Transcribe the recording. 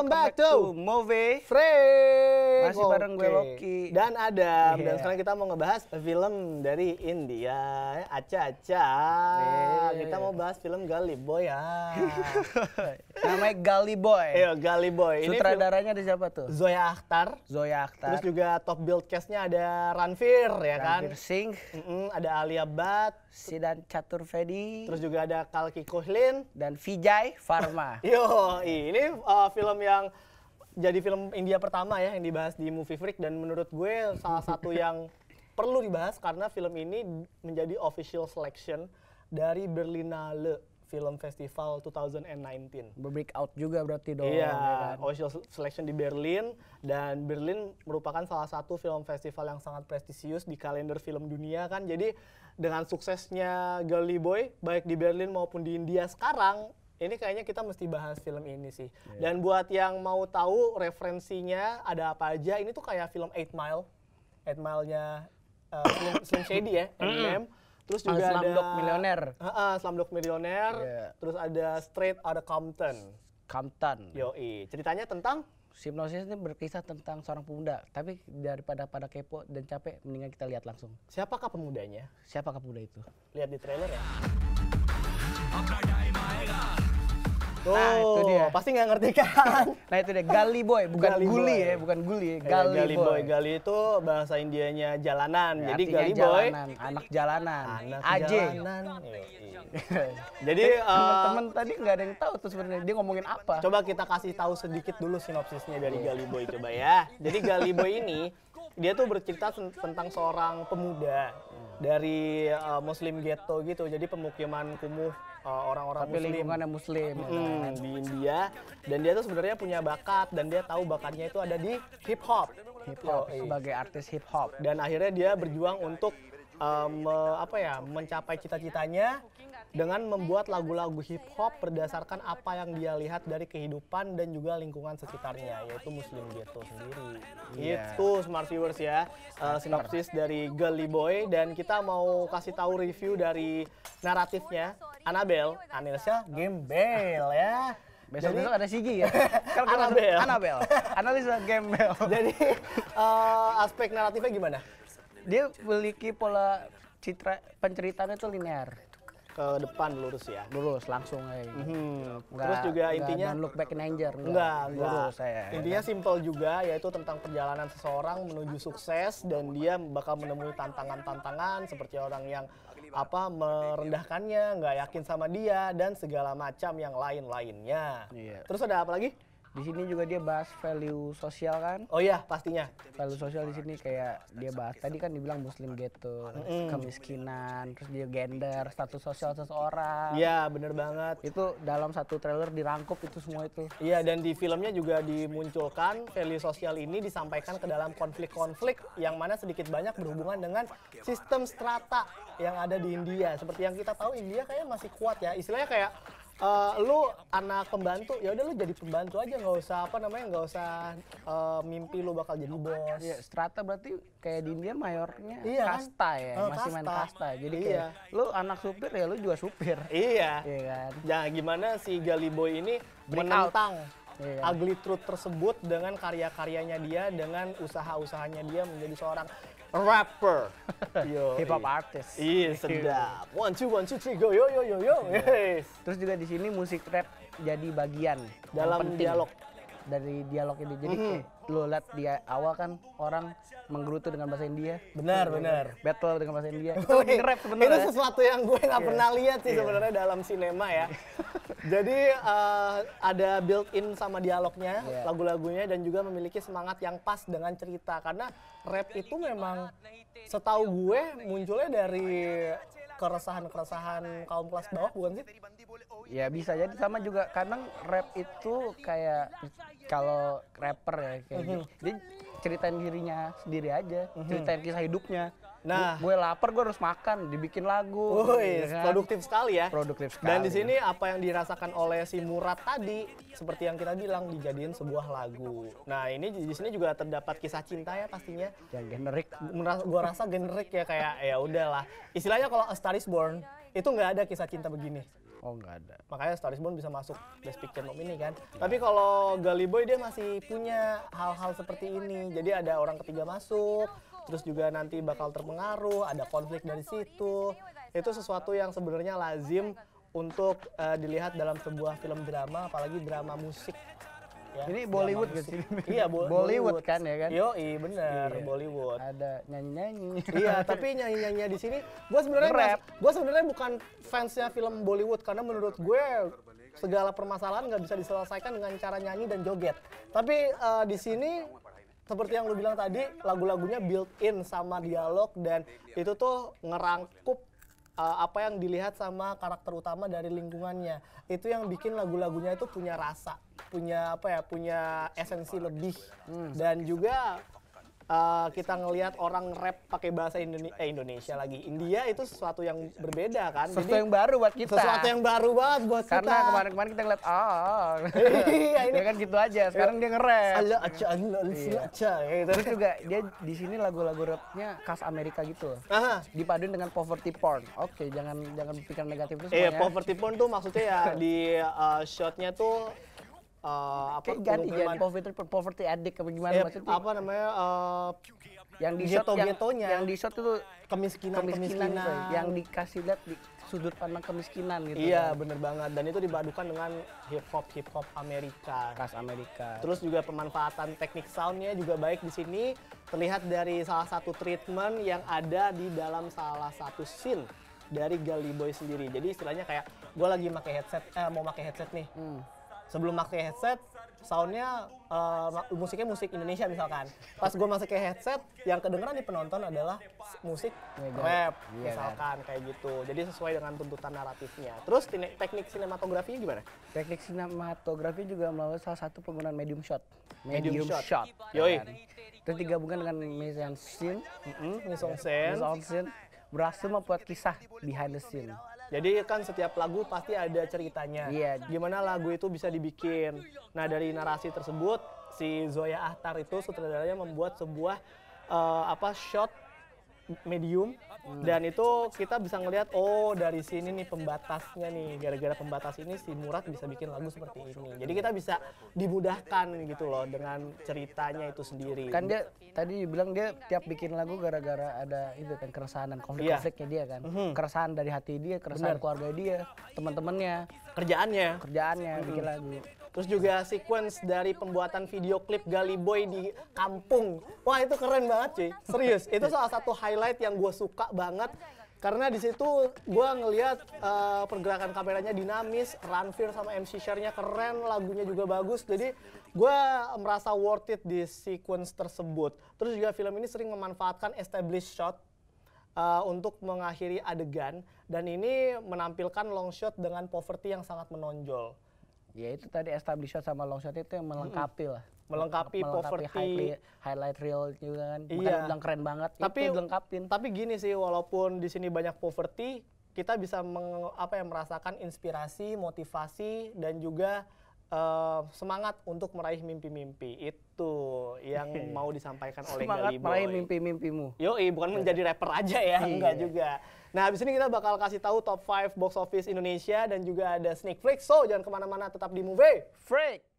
welcome, back, back to, to Move Frame. Masih okay. bareng gue Loki dan Adam. Yeah. Dan iya. sekarang kita mau ngebahas film dari India, Aca Aca. Iya. Yeah, kita mau bahas film Gali Boy ya. Namanya Gali Boy. Iya, Gali Boy. Ini Sutradaranya ada siapa tuh? Zoya Akhtar. Zoya Akhtar. Terus juga top build castnya ada Ranfir ya Ranfir kan? Ranveer Singh. Mm -mm, ada Alia Bhatt. Sidan Catur Fedi. Terus juga ada Kalki Kuhlin. Dan Vijay Farma. Yo, ini uh, film yang jadi film India pertama ya yang dibahas di Movie Freak dan menurut gue salah satu yang perlu dibahas karena film ini menjadi official selection dari Berlinale Film Festival 2019. Break out juga berarti dong. Iya, ya kan? official selection di Berlin dan Berlin merupakan salah satu film festival yang sangat prestisius di kalender film dunia kan. Jadi dengan suksesnya Girlie Boy baik di Berlin maupun di India sekarang ini kayaknya kita mesti bahas film ini sih. Yeah. Dan buat yang mau tahu referensinya ada apa aja, ini tuh kayak film Eight Mile. Eight Mile-nya uh, eh, Slim, Shady ya, Eminem. Terus ah, juga uh, Slumdog ada Millionaire. Uh, uh, Slumdog Millionaire. Yeah. Terus ada Straight Outta Compton. Compton. Yoi. Ceritanya tentang Simnosis ini berkisah tentang seorang pemuda, tapi daripada pada kepo dan capek, mendingan kita lihat langsung. Siapakah pemudanya? Siapakah pemuda itu? Lihat di trailer ya. Tuh, nah, itu oh, dia. Pasti nggak ngerti kan? nah, itu dia gali boy, bukan gali guli boy. ya, bukan guli ya. Gali, gali boy. boy. Gali itu bahasa Indianya jalanan. Ya, Jadi gali boy, anak jalanan. Anak AJ. jalanan. Jadi eh, eh, teman-teman uh, tadi nggak ada yang tahu tuh sebenarnya dia ngomongin apa. Coba kita kasih tahu sedikit dulu sinopsisnya dari iya. gali boy coba ya. Jadi gali boy ini dia tuh bercerita tentang seorang pemuda dari uh, Muslim ghetto gitu. Jadi pemukiman kumuh eh, orang-orang uh, muslim. hmm, di India dan dia tuh sebenarnya punya bakat dan dia tahu bakatnya itu ada di hip hop hip hop oh, sebagai artis hip hop dan akhirnya dia berjuang untuk um, apa ya mencapai cita-citanya dengan membuat lagu-lagu hip hop berdasarkan apa yang dia lihat dari kehidupan dan juga lingkungan sekitarnya yaitu muslim ghetto sendiri. Yeah. Itu smart viewers ya uh, sinopsis dari Gully Boy dan kita mau kasih tahu review dari naratifnya Anabel, Anilsa Gembel ya. Besok besok ada Sigi ya. Anabel. Anabel. Analisa Gembel. Jadi uh, aspek naratifnya gimana? Dia memiliki pola citra penceritanya itu linear ke depan lurus ya lurus langsung aja gitu. mm -hmm. enggak, terus juga intinya don't look back in anger enggak, enggak. lurus saya intinya simple juga yaitu tentang perjalanan seseorang menuju sukses dan dia bakal menemui tantangan-tantangan seperti orang yang apa merendahkannya nggak yakin sama dia dan segala macam yang lain-lainnya yeah. terus ada apa lagi di sini juga dia bahas value sosial kan oh iya pastinya value sosial di sini kayak dia bahas tadi kan dibilang muslim gitu mm. kemiskinan terus dia gender status sosial seseorang iya bener banget itu dalam satu trailer dirangkup itu semua itu iya dan di filmnya juga dimunculkan value sosial ini disampaikan ke dalam konflik-konflik yang mana sedikit banyak berhubungan dengan sistem strata yang ada di India seperti yang kita tahu India kayak masih kuat ya istilahnya kayak uh, lu anak pembantu ya udah lu jadi pembantu aja nggak usah apa namanya nggak usah uh, mimpi lu bakal jadi bos ya, strata berarti kayak di India mayornya iya, kan? kasta ya uh, masih kasta. main kasta jadi iya. kayak lu anak supir ya lu juga supir iya, iya kan ya gimana si Galiboy ini Break menentang iya. ugly truth tersebut dengan karya-karyanya dia dengan usaha-usahanya dia menjadi seorang rapper yo hip hop iya. artist iya sedap one two one two three go yo yo yo yo yes. terus juga di sini musik rap jadi bagian dalam dialog dari dialog ini jadi mm -hmm. kayak lo liat di awal kan orang menggerutu dengan bahasa India benar benar battle dengan bahasa India itu sebenarnya itu sesuatu yang gue nggak yeah. pernah lihat sih yeah. sebenarnya dalam sinema ya Jadi uh, ada built-in sama dialognya, yeah. lagu-lagunya dan juga memiliki semangat yang pas dengan cerita karena rap itu memang setahu gue munculnya dari keresahan-keresahan kaum kelas bawah bukan sih? Ya bisa jadi sama juga kadang rap itu kayak kalau rapper ya kayak mm -hmm. Dia ceritain dirinya sendiri aja, mm -hmm. ceritain kisah hidupnya nah gue lapar gue harus makan dibikin lagu iya. kan? produktif sekali ya produktif sekali dan di sini apa yang dirasakan oleh si Murat tadi seperti yang kita bilang dijadiin sebuah lagu nah ini di sini juga terdapat kisah cinta ya pastinya ya generik gue rasa generik ya kayak ya udahlah istilahnya kalau A Star Is Born itu nggak ada kisah cinta begini Oh nggak ada. Makanya Star Is Born bisa masuk Best Picture nom ini kan. Ya. Tapi kalau Gully Boy dia masih punya hal-hal seperti ini. Jadi ada orang ketiga masuk, terus juga nanti bakal terpengaruh, ada konflik dari situ. Itu sesuatu yang sebenarnya lazim untuk uh, dilihat dalam sebuah film drama, apalagi drama musik. Ya, ini Bollywood gitu sih. Iya, bo Bollywood, Bollywood kan ya kan? Yo, i bener, iya. Bollywood. Ada nyanyi-nyanyi. iya, tapi nyanyi nyanyi di sini gue sebenarnya gua sebenarnya bukan fansnya film Bollywood karena menurut gue segala permasalahan nggak bisa diselesaikan dengan cara nyanyi dan joget. Tapi uh, di sini seperti yang lu bilang tadi, lagu-lagunya built in sama dialog dan itu tuh ngerangkup uh, apa yang dilihat sama karakter utama dari lingkungannya. Itu yang bikin lagu-lagunya itu punya rasa, punya apa ya, punya esensi lebih. Hmm. Dan juga Eh, kita ngelihat orang rap pakai bahasa Indone eh, Indonesia lagi India itu sesuatu yang berbeda kan sesuatu Jadi, yang baru buat kita sesuatu yang baru banget buat karena kita karena kemarin-kemarin kita ngeliat oh iya ini ya kan gitu aja sekarang dia ngeres ala aja ala iya. gitu. terus juga dia di sini lagu-lagu rapnya khas Amerika gitu dipaduin dengan poverty porn oke jangan jangan pikiran negatif itu iya, semuanya. poverty porn tuh maksudnya ya di uh, shotnya tuh uh, apa ganti jadi poverty poverty addict apa gimana eh, maksudnya apa namanya uh, yang di shot yang, yang di shot itu kemiskinan kemiskinan, kemiskinan gitu, yang dikasih lihat di sudut pandang kemiskinan gitu iya kan. bener banget dan itu dibadukan dengan hip hop hip hop Amerika khas Amerika terus juga pemanfaatan teknik soundnya juga baik di sini terlihat dari salah satu treatment yang ada di dalam salah satu scene dari Gully Boy sendiri jadi istilahnya kayak gue lagi pakai headset eh, mau pakai headset nih hmm sebelum pakai headset soundnya uh, musiknya musik Indonesia misalkan pas gue masuk ke headset yang kedengeran di penonton adalah musik rap yeah, misalkan kan? kayak gitu jadi sesuai dengan tuntutan naratifnya terus teknik sinematografi gimana teknik sinematografi juga melalui salah satu penggunaan medium shot medium, medium shot, shot. yoi kan? terus digabungkan dengan mise en scene mise en scene berhasil membuat kisah behind the scene jadi kan setiap lagu pasti ada ceritanya. Iya. Gimana lagu itu bisa dibikin. Nah dari narasi tersebut si Zoya Ahtar itu sutradaranya membuat sebuah uh, apa shot medium Hmm. Dan itu kita bisa ngelihat oh dari sini nih pembatasnya nih gara-gara pembatas ini si Murat bisa bikin lagu seperti ini. Jadi kita bisa dimudahkan gitu loh dengan ceritanya itu sendiri. Kan dia tadi bilang dia tiap bikin lagu gara-gara ada itu kan keresahan dan konflik-konfliknya iya. dia kan. Mm -hmm. Keresahan dari hati dia, keresahan Bener. keluarga dia, teman-temannya, kerjaannya. Kerjaannya mm -hmm. bikin lagu terus juga sequence dari pembuatan video klip Gali Boy di kampung wah itu keren banget cuy serius itu salah satu highlight yang gue suka banget karena di situ gue ngeliat uh, pergerakan kameranya dinamis, Ranfir sama MC Share-nya keren, lagunya juga bagus, jadi gue merasa worth it di sequence tersebut. Terus juga film ini sering memanfaatkan established shot uh, untuk mengakhiri adegan, dan ini menampilkan long shot dengan poverty yang sangat menonjol. Ya itu tadi establish shot sama long shot itu yang melengkapi hmm. lah. Melengkapi, melengkapi poverty. Highlight, highlight reel juga kan. Iya. bilang keren banget. Tapi, itu dilengkapin. Tapi gini sih walaupun di sini banyak poverty, kita bisa meng, apa ya merasakan inspirasi, motivasi dan juga uh, semangat untuk meraih mimpi-mimpi itu yang mau disampaikan oleh semangat meraih mimpi-mimpimu. Yo, i bukan menjadi rapper aja ya, iya. enggak juga. Nah, habis ini kita bakal kasih tahu top 5 box office Indonesia dan juga ada sneak flick. So, jangan kemana-mana, tetap di Movie Freak.